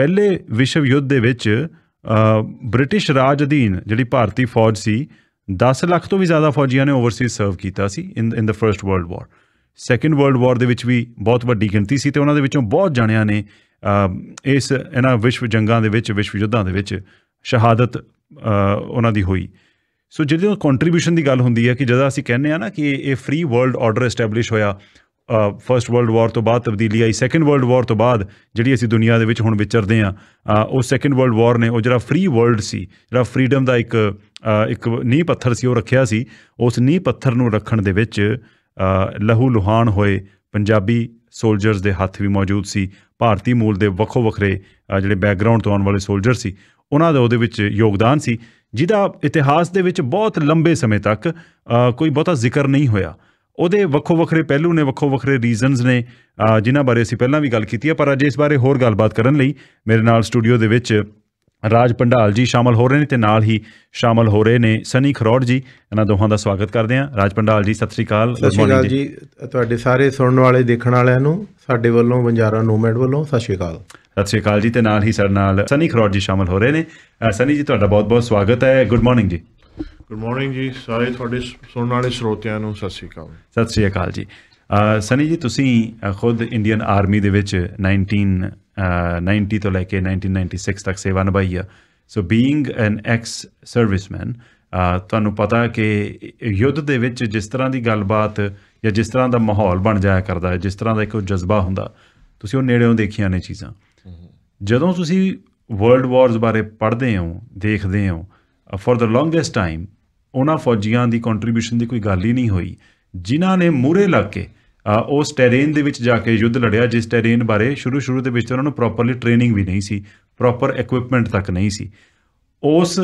ਪਹਿਲੇ ਵਿਸ਼ਵ ਯੁੱਧ ਦੇ ਵਿੱਚ ਬ੍ਰਿਟਿਸ਼ ਰਾਜ ਅਧੀਨ ਜਿਹੜੀ ਭਾਰਤੀ ਫੌਜ ਸੀ 10 ਲੱਖ ਤੋਂ ਵੀ ਜ਼ਿਆਦਾ ਫੌਜੀਆਂ ਨੇ ਓਵਰਸੀਜ਼ ਸਰਵ ਕੀਤਾ ਸੀ in in the first world war second world war ਦੇ ਵਿੱਚ ਵੀ ਬਹੁਤ ਵੱਡੀ ਗਿਣਤੀ ਸੀ ਤੇ ਉਹਨਾਂ ਦੇ ਵਿੱਚੋਂ ਬਹੁਤ ਜਾਣਿਆਂ ਨੇ ਇਸ ਇਹਨਾਂ ਵਿਸ਼ਵ ਜੰਗਾਂ ਦੇ ਵਿੱਚ ਵਿਸ਼ਵ ਯੁੱਧਾਂ ਦੇ ਵਿੱਚ ਸ਼ਹਾਦਤ ਉਹਨਾਂ ਦੀ ਹੋਈ ਸੋ ਜਿਹੜੀ ਕੰਟਰੀਬਿਊਸ਼ਨ ਦੀ ਗੱਲ ਹੁੰਦੀ ਹੈ ਕਿ ਜਦੋਂ ਅਸੀਂ ਕਹਿੰਦੇ ਆ ਨਾ ਕਿ ਇਹ ਫ੍ਰੀ ਵਰਲਡ ਆਰਡਰ ਐਸਟੈਬਲਿਸ਼ ਹੋਇਆ ਫਰਸਟ ਵਰਲਡ ਵਾਰ ਤੋਂ ਬਾਅਦ ਤਬਦੀਲੀ ਆਈ ਸੈਕੰਡ ਵਰਲਡ ਵਾਰ ਤੋਂ ਬਾਅਦ ਜਿਹੜੀ ਅਸੀਂ ਦੁਨੀਆ ਦੇ ਵਿੱਚ ਹੁਣ ਵਿਚਰਦੇ ਆ ਉਹ ਸੈਕੰਡ ਵਰਲਡ ਵਾਰ ਨੇ ਉਹ ਜਿਹੜਾ ਫ੍ਰੀ ਵਰਲਡ ਸੀ ਜਿਹੜਾ ਫਰੀडम ਦਾ ਇੱਕ ਇੱਕ ਨੀਂਹ ਪੱਥਰ ਸੀ ਉਹ ਰੱਖਿਆ ਸੀ ਉਸ ਨੀਂਹ ਪੱਥਰ ਨੂੰ ਰੱਖਣ ਦੇ ਵਿੱਚ ਲਹੂ ਲੁਹਾਨ ਹੋਏ ਪੰਜਾਬੀ ਸੋਲਜਰਸ ਦੇ ਹੱਥ ਵੀ ਮੌਜੂਦ ਸੀ ਭਾਰਤੀ ਮੂਲ ਦੇ ਵੱਖੋ ਵੱਖਰੇ ਜਿਹੜੇ ਬੈਕਗ੍ਰਾਉਂਡ ਤੋਂ ਆਉਣ ਵਾਲੇ ਸੋਲਜਰ ਸੀ ਉਹਨਾਂ ਦਾ ਉਹਦੇ ਵਿੱਚ ਯੋਗਦਾਨ ਸੀ ਜਿਹਦਾ ਇਤਿਹਾਸ ਦੇ ਵਿੱਚ ਬਹੁਤ ਲੰਬੇ ਸਮੇਂ ਤੱਕ ਕੋਈ ਬਹੁਤਾ ਜ਼ਿਕਰ ਨਹੀਂ ਹੋਇਆ ਉਹਦੇ ਵੱਖੋ ਵੱਖਰੇ ਪਹਿਲੂ ਨੇ ਵੱਖੋ ਵੱਖਰੇ ਰੀਜ਼ਨਸ ਨੇ ਜਿਨ੍ਹਾਂ ਬਾਰੇ ਅਸੀਂ ਪਹਿਲਾਂ ਵੀ ਗੱਲ ਕੀਤੀ ਹੈ ਪਰ ਅੱਜ ਇਸ ਬਾਰੇ ਹੋਰ ਗੱਲਬਾਤ ਕਰਨ ਲਈ ਮੇਰੇ ਨਾਲ ਸਟੂਡੀਓ ਦੇ ਵਿੱਚ ਰਾਜ ਪੰਡਾਲ ਜੀ ਸ਼ਾਮਲ ਹੋ ਰਹੇ ਨੇ ਤੇ ਨਾਲ ਹੀ ਸ਼ਾਮਲ ਹੋ ਰਹੇ ਨੇ ਸਨੀ ਖਰੋੜ ਜੀ ਇਹਨਾਂ ਦੋਹਾਂ ਦਾ ਸਵਾਗਤ ਕਰਦੇ ਹਾਂ ਰਾਜ ਪੰਡਾਲ ਜੀ ਸਤਿ ਸ੍ਰੀ ਅਕਾਲ ਸਤਿ ਸ੍ਰੀ ਅਕਾਲ ਜੀ ਤੁਹਾਡੇ ਸਾਰੇ ਸੁਣਨ ਵਾਲੇ ਦੇਖਣ ਵਾਲਿਆਂ ਨੂੰ ਸਾਡੇ ਵੱਲੋਂ ਬੰਜਾਰਾ ਨੋਮੈਡ ਵੱਲੋਂ ਸਤਿ ਸ੍ਰੀ ਅਕਾਲ ਸਤਿ ਸ੍ਰੀ ਅਕਾਲ ਜੀ ਤੇ ਨਾਲ ਹੀ ਸਾਡੇ ਨਾਲ ਸਨੀ ਖਰੋੜ ਜੀ ਸ਼ਾਮਲ ਹੋ ਰਹੇ ਨੇ ਸਨੀ ਜੀ ਤੁਹਾਡਾ ਬਹੁਤ-ਬਹੁਤ ਸਵਾਗਤ ਹੈ good morning ji good morning ji ਸਾਰੇ ਤੁਹਾਡੇ ਸੁਣਨ ਵਾਲੇ ਸਰੋਤਿਆਂ ਨੂੰ ਸਤਿ ਸ੍ਰੀ ਅਕਾਲ ਸਤਿ ਸ੍ਰੀ ਅਕਾਲ ਜੀ ਸਨੀ ਜੀ ਤੁਸੀਂ ਖੁਦ ਇੰਡੀਅਨ ਆਰਮੀ ਦੇ ਵਿੱਚ 19 90 ਤੋਂ ਲੈ ਕੇ 1996 ਤੱਕ ਸੇਵਾ ਨਿਭਾਈ ਆ so being an ex serviceman ਤੁਹਾਨੂੰ ਪਤਾ ਕਿ ਯੁੱਧ ਦੇ ਵਿੱਚ ਜਿਸ ਤਰ੍ਹਾਂ ਦੀ ਗੱਲਬਾਤ ਜਾਂ ਜਿਸ ਤਰ੍ਹਾਂ ਦਾ ਮਾਹੌਲ ਬਣ ਜਾਇਆ ਕਰਦਾ ਹੈ ਜਿਸ ਤਰ੍ਹਾਂ ਦਾ ਇੱਕ ਜਜ਼ਬਾ ਹੁੰਦਾ ਤੁਸੀਂ ਉਹ ਨੇੜੇੋਂ ਦੇਖੀਆਂ ਨੇ ਚੀਜ਼ਾਂ ਜਦੋਂ ਤੁਸੀਂ ਵਰਲਡ ਵਾਰਸ ਬਾਰੇ ਪੜ੍ਹਦੇ ਹੋ ਦੇਖਦੇ ਹੋ ਫॉर द ਲੌਂਗੇਸਟ ਟਾਈਮ ਉਹਨਾਂ ਫੌਜੀਆਂ ਦੀ ਕੰਟਰੀਬਿਊਸ਼ਨ ਦੀ ਕੋਈ ਗੱਲ ਹੀ ਨਹੀਂ ਹੋਈ ਜਿਨ੍ਹਾਂ ਨੇ ਮੂਰੇ ਲੱਗ ਕੇ ਉਸ ਟੈਰੇਨ ਦੇ ਵਿੱਚ ਜਾ ਕੇ ਯੁੱਧ ਲੜਿਆ ਜਿਸ ਟੈਰੇਨ ਬਾਰੇ ਸ਼ੁਰੂ ਸ਼ੁਰੂ ਦੇ ਵਿੱਚ ਉਹਨਾਂ ਨੂੰ ਪ੍ਰੋਪਰਲੀ ਟ੍ਰੇਨਿੰਗ ਵੀ ਨਹੀਂ ਸੀ ਪ੍ਰੋਪਰ ਇਕਵਿਪਮੈਂਟ ਤੱਕ ਨਹੀਂ ਸੀ ਉਸ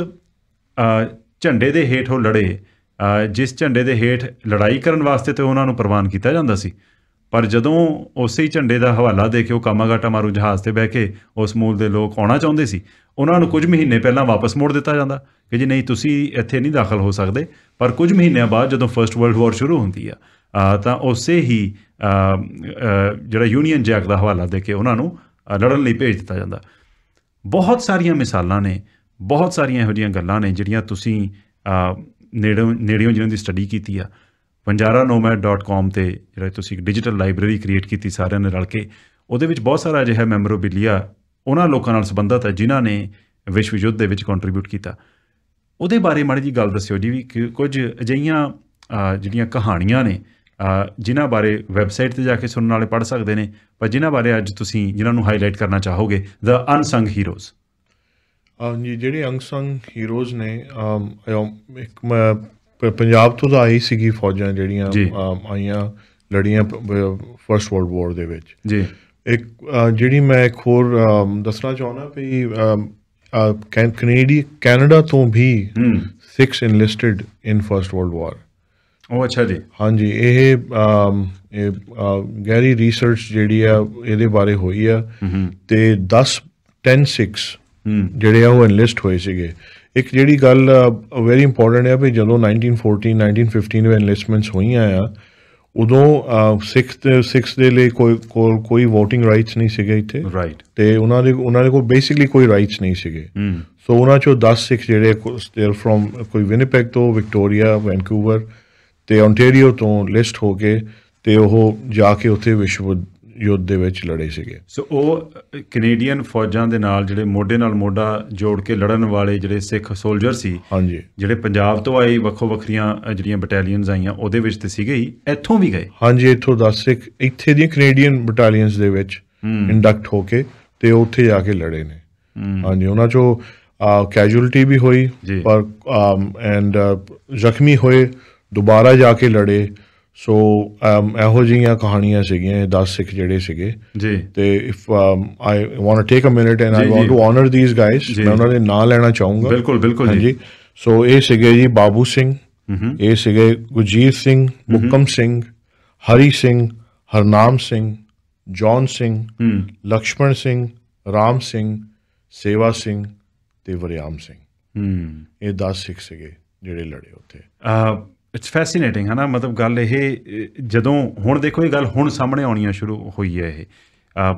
ਝੰਡੇ ਦੇ ਹੇਠ ਉਹ ਲੜੇ ਜਿਸ ਝੰਡੇ ਦੇ ਹੇਠ ਲੜਾਈ ਕਰਨ ਵਾਸਤੇ ਤੇ ਉਹਨਾਂ ਨੂੰ ਪ੍ਰਵਾਨ ਕੀਤਾ ਜਾਂਦਾ ਸੀ ਪਰ ਜਦੋਂ ਉਸੇ ਝੰਡੇ ਦਾ ਹਵਾਲਾ ਦੇ ਕੇ ਉਹ ਕਾਮਾਗਾਟਾ ਮਾਰੂ ਜਹਾਜ਼ ਤੇ ਬਹਿ ਕੇ ਉਸ ਮੂਲ ਦੇ ਲੋਕ ਆਉਣਾ ਚਾਹੁੰਦੇ ਸੀ ਉਹਨਾਂ ਨੂੰ ਕੁਝ ਮਹੀਨੇ ਪਹਿਲਾਂ ਵਾਪਸ ਮੋੜ ਦਿੱਤਾ ਜਾਂਦਾ ਕਿ ਜੀ ਨਹੀਂ ਤੁਸੀਂ ਇੱਥੇ ਨਹੀਂ ਦਾਖਲ ਹੋ ਸਕਦੇ ਪਰ ਕੁਝ ਮਹੀਨਿਆਂ ਬਾਅਦ ਜਦੋਂ ਫਰਸਟ ਵਰਲਡ ਵਾਰ ਸ਼ੁਰੂ ਹੁੰਦੀ ਆ ਤਾਂ ਉਸੇ ਹੀ ਜਿਹੜਾ ਯੂਨੀਅਨ ਜੈਕ ਦਾ ਹਵਾਲਾ ਦੇ ਕੇ ਉਹਨਾਂ ਨੂੰ ਲੜਨ ਲਈ ਭੇਜ ਦਿੱਤਾ ਜਾਂਦਾ ਬਹੁਤ ਸਾਰੀਆਂ ਮਿਸਾਲਾਂ ਨੇ ਬਹੁਤ ਸਾਰੀਆਂ ਇਹੋ ਜਿਹੀਆਂ ਗੱਲਾਂ ਨੇ ਜਿਹੜੀਆਂ ਤੁਸੀਂ ਨੇੜਿਓਂ ਨੇੜਿਓਂ ਜਿਹਨਾਂ ਦੀ ਸਟੱਡੀ ਕੀਤੀ ਆ punjaranomad.com ਤੇ ਜਿਹੜਾ ਤੁਸੀਂ ਡਿਜੀਟਲ ਲਾਇਬ੍ਰੇਰੀ ਕ੍ਰੀਏਟ ਕੀਤੀ ਸਾਰਿਆਂ ਨੇ ਰਲ ਕੇ ਉਹਦੇ ਵਿੱਚ ਬਹੁਤ ਸਾਰਾ ਅਜਿਹਾ ਮੈਮੋਰੇਬਿਲਿਆ ਉਹਨਾਂ ਲੋਕਾਂ ਨਾਲ ਸੰਬੰਧਤ ਹੈ ਜਿਨ੍ਹਾਂ ਨੇ ਵਿਸ਼ਵ ਯੁੱਧ ਦੇ ਵਿੱਚ ਕੰਟਰੀਬਿਊਟ ਕੀਤਾ ਉਹਦੇ ਬਾਰੇ ਮਾੜੀ ਜੀ ਗੱਲ ਦੱਸਿਓ ਜੀ ਵੀ ਕੁਝ ਅਜਈਆਂ ਜਿਹੜੀਆਂ ਕਹਾਣੀਆਂ ਨੇ ਜਿਨ੍ਹਾਂ ਬਾਰੇ ਵੈਬਸਾਈਟ ਤੇ ਜਾ ਕੇ ਸੁਣਨ ਵਾਲੇ ਪੜ ਸਕਦੇ ਨੇ ਪਰ ਜਿਨ੍ਹਾਂ ਬਾਰੇ ਅੱਜ ਤੁਸੀਂ ਜਿਨ੍ਹਾਂ ਨੂੰ ਹਾਈਲਾਈਟ ਕਰਨਾ ਚਾਹੋਗੇ ਦ ਅਨਸੰਗ ਹੀਰੋਜ਼ ਜੀ ਜਿਹੜੇ ਅਨਸੰਗ ਹੀਰੋਜ਼ ਨੇ ਇੱਕ ਪੰਜਾਬ ਤੋਂ ਤਾਂ ਆਈ ਸੀਗੀ ਫੌਜਾਂ ਜਿਹੜੀਆਂ ਆਈਆਂ ਲੜੀਆਂ ਫਰਸਟ ਵਰਲਡ ਵਾਰ ਦੇ ਵਿੱਚ ਜੀ ਇੱਕ ਜਿਹੜੀ ਮੈਂ ਇੱਕ ਹੋਰ ਦੱਸਣਾ ਚਾਹੁੰਦਾ ਵੀ ਕੈਨ ਕੈਨੇਡੀ ਕੈਨੇਡਾ ਤੋਂ ਵੀ 6 ਇਨਲਿਸਟਡ ਇਨ ਫਰਸਟ ਵਰਲਡ ਵਾਰ ਉਹ ਅੱਛਾ ਜੀ ਹਾਂਜੀ ਇਹ ਗੈਰੀ ਰਿਸਰਚ ਜਿਹੜੀ ਆ ਇਹਦੇ ਬਾਰੇ ਹੋਈ ਆ ਤੇ 10 10 6 ਜਿਹੜੇ ਆ ਉਹ ਇਨਲਿਸਟ ਹੋਏ ਸੀਗੇ ਇੱਕ ਜਿਹੜੀ ਗੱਲ ਵੈਰੀ ਇੰਪੋਰਟੈਂਟ ਹੈ ਵੀ ਜਦੋਂ 1914 1915 ਵਿੱਚ ਇਨਲਿਸਟਮੈਂਟਸ ਹੋਈਆਂ ਆ ਉਦੋਂ ਸਿੱਖ ਤੇ ਸਿੱਖ ਦੇ ਲਈ ਕੋਈ ਕੋਈ VOTING RIGHTS ਨਹੀਂ ਸੀਗੇ ਇੱਥੇ ਰਾਈਟ ਤੇ ਉਹਨਾਂ ਦੇ ਉਹਨਾਂ ਦੇ ਕੋਲ ਬੇਸਿਕਲੀ ਕੋਈ ਰਾਈਟਸ ਨਹੀਂ ਸੀਗੇ ਸੋ ਉਹਨਾਂ ਚੋਂ 10 ਸਿੱਖ ਜਿਹੜੇ ਸਟੇਅਰ ਫਰਮ ਕੋਈ ਵਿਨੀਪੈਗ ਤੋਂ ਵਿਕਟੋਰੀਆ ਵੈਂਕੂਵਰ ਤੇ ਓਨਟਾਰੀਓ ਤੋਂ ਲਿਸਟ ਹੋ ਕੇ ਤੇ ਉਹ ਜਾ ਕੇ ਉੱਥੇ ਵਿਸ਼ਵ ਯੁੱਧ ਦੇ ਵਿੱਚ ਲੜੇ ਸੀਗੇ ਸੋ ਉਹ ਕੈਨੇਡੀਅਨ ਫੌਜਾਂ ਦੇ ਨਾਲ ਜਿਹੜੇ ਮੋਢੇ ਨਾਲ ਮੋਢਾ ਜੋੜ ਕੇ ਲੜਨ ਵਾਲੇ ਜਿਹੜੇ ਸਿੱਖ ਸੋਲਜਰ ਸੀ ਹਾਂਜੀ ਜਿਹੜੇ ਪੰਜਾਬ ਤੋਂ ਆਏ ਵੱਖੋ ਵੱਖਰੀਆਂ ਜਿਹੜੀਆਂ ਬਟਾਲੀਅਨਸ ਆਈਆਂ ਉਹਦੇ ਵਿੱਚ ਤੇ ਸੀਗੇ ਹੀ ਇੱਥੋਂ ਵੀ ਗਏ ਹਾਂਜੀ ਇੱਥੋਂ ਦਾ ਸਿੱਖ ਇੱਥੇ ਦੀਆਂ ਕੈਨੇਡੀਅਨ ਬਟਾਲੀਅਨਸ ਦੇ ਵਿੱਚ ਇੰਡਕਟ ਹੋ ਕੇ ਤੇ ਉੱਥੇ ਜਾ ਕੇ ਲੜੇ ਨੇ ਹਾਂਜੀ ਉਹਨਾਂ ਚੋਂ ਕੈਜੂਅਲਟੀ ਵੀ ਹੋਈ ਪਰ ਐਂਡ ਜ਼ਖਮੀ ਹੋਏ ਦੁਬਾਰਾ ਜਾ ਕੇ ਲੜੇ ਸੋ um, ਇਹੋ ਜਿਹੀਆਂ ਕਹਾਣੀਆਂ ਇਹ 10 ਸਿੱਖ ਜਿਹੜੇ ਸੀਗੇ ਜੀ ਤੇ if I want to take a minute and I want to honour these guys ਮੈਂ ਉਹਨਾਂ ਦੇ ਨਾਂ ਲੈਣਾ ਚਾਹੂੰਗਾ ਬਿਲਕੁਲ ਬਿਲਕੁਲ ਜੀ ਸੋ ਇਹ ਸੀਗੇ ਜੀ ਬਾਬੂ ਸਿੰਘ ਇਹ ਸੀਗੇ ਗੁਜੀਤ ਸਿੰਘ ਮੁਕਮ ਸਿੰਘ ਹਰੀ ਸਿੰਘ ਹਰਨਾਮ ਸਿੰਘ ਜੌਨ ਸਿੰਘ ਲక్ష్మణ ਸਿੰਘ ਰਾਮ ਸਿੰਘ ਸੇਵਾ ਸਿੰਘ ਤੇ ਵਰਿਆਮ ਸਿੰਘ ਇਹ 10 ਸਿੱਖ ਸੀਗੇ ਜਿਹੜੇ ਲੜੇ ਉੱਥੇ ਆ ਇਟਸ ਫੈਸੀਨੇਟਿੰਗ ਹਨਾ ਮਤਲਬ ਗੱਲ ਇਹ ਜਦੋਂ ਹੁਣ ਦੇਖੋ ਇਹ ਗੱਲ ਹੁਣ ਸਾਹਮਣੇ ਆਉਣੀ ਸ਼ੁਰੂ ਹੋਈ ਹੈ ਇਹ